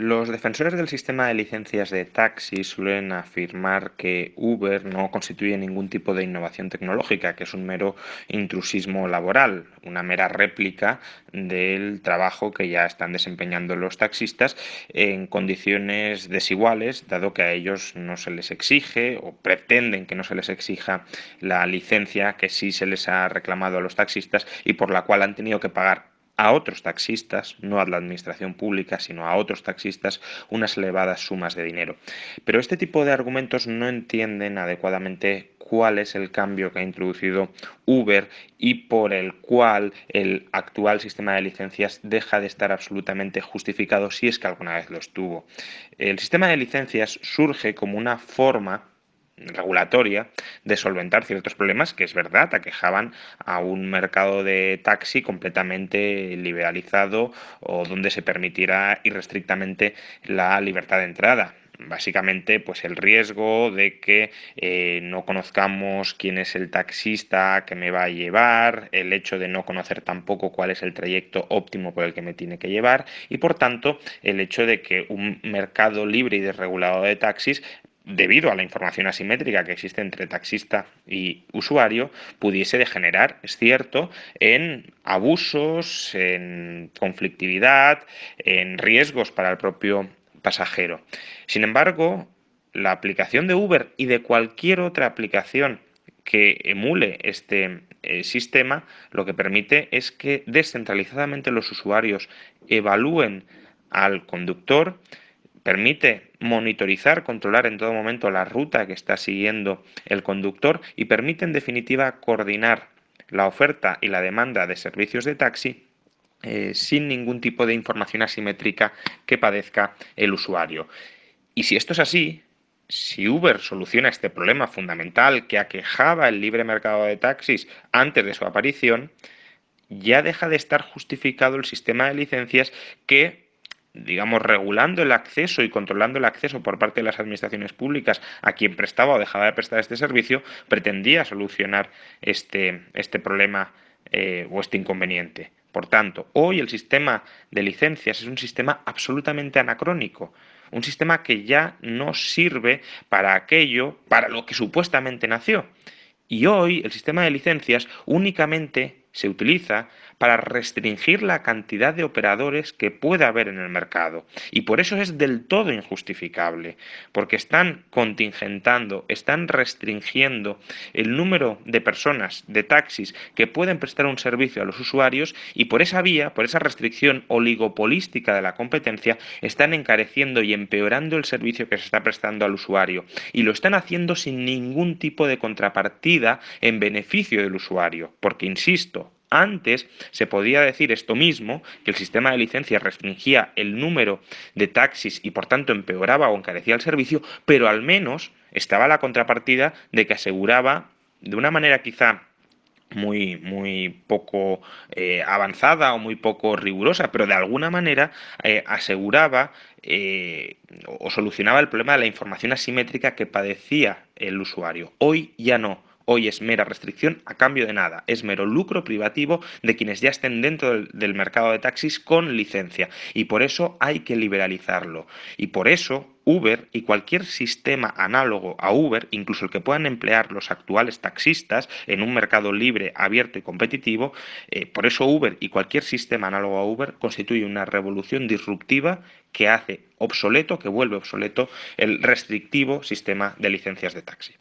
Los defensores del sistema de licencias de taxi suelen afirmar que Uber no constituye ningún tipo de innovación tecnológica, que es un mero intrusismo laboral, una mera réplica del trabajo que ya están desempeñando los taxistas en condiciones desiguales, dado que a ellos no se les exige o pretenden que no se les exija la licencia que sí se les ha reclamado a los taxistas y por la cual han tenido que pagar a otros taxistas, no a la administración pública, sino a otros taxistas, unas elevadas sumas de dinero. Pero este tipo de argumentos no entienden adecuadamente cuál es el cambio que ha introducido Uber y por el cual el actual sistema de licencias deja de estar absolutamente justificado si es que alguna vez lo estuvo. El sistema de licencias surge como una forma regulatoria de solventar ciertos problemas que es verdad aquejaban a un mercado de taxi completamente liberalizado o donde se permitirá irrestrictamente la libertad de entrada básicamente pues el riesgo de que eh, no conozcamos quién es el taxista que me va a llevar, el hecho de no conocer tampoco cuál es el trayecto óptimo por el que me tiene que llevar y por tanto el hecho de que un mercado libre y desregulado de taxis debido a la información asimétrica que existe entre taxista y usuario, pudiese degenerar, es cierto, en abusos, en conflictividad, en riesgos para el propio pasajero. Sin embargo, la aplicación de Uber y de cualquier otra aplicación que emule este eh, sistema, lo que permite es que descentralizadamente los usuarios evalúen al conductor, permite monitorizar, controlar en todo momento la ruta que está siguiendo el conductor y permite en definitiva coordinar la oferta y la demanda de servicios de taxi eh, sin ningún tipo de información asimétrica que padezca el usuario. Y si esto es así, si Uber soluciona este problema fundamental que aquejaba el libre mercado de taxis antes de su aparición, ya deja de estar justificado el sistema de licencias que digamos, regulando el acceso y controlando el acceso por parte de las administraciones públicas a quien prestaba o dejaba de prestar este servicio, pretendía solucionar este, este problema eh, o este inconveniente. Por tanto, hoy el sistema de licencias es un sistema absolutamente anacrónico, un sistema que ya no sirve para aquello, para lo que supuestamente nació. Y hoy el sistema de licencias únicamente se utiliza para restringir la cantidad de operadores que pueda haber en el mercado. Y por eso es del todo injustificable, porque están contingentando, están restringiendo el número de personas, de taxis, que pueden prestar un servicio a los usuarios y por esa vía, por esa restricción oligopolística de la competencia, están encareciendo y empeorando el servicio que se está prestando al usuario. Y lo están haciendo sin ningún tipo de contrapartida en beneficio del usuario, porque, insisto, antes se podía decir esto mismo, que el sistema de licencias restringía el número de taxis y por tanto empeoraba o encarecía el servicio, pero al menos estaba la contrapartida de que aseguraba, de una manera quizá muy, muy poco eh, avanzada o muy poco rigurosa, pero de alguna manera eh, aseguraba eh, o solucionaba el problema de la información asimétrica que padecía el usuario. Hoy ya no. Hoy es mera restricción a cambio de nada, es mero lucro privativo de quienes ya estén dentro del, mercado de taxis con licencia y por eso hay que liberalizarlo. Y por eso Uber y cualquier sistema análogo a Uber, incluso el que puedan emplear los actuales taxistas en un mercado libre, abierto y competitivo, eh, por eso Uber y cualquier sistema análogo a Uber constituye una revolución disruptiva que hace obsoleto, que vuelve obsoleto el restrictivo sistema de licencias de taxi.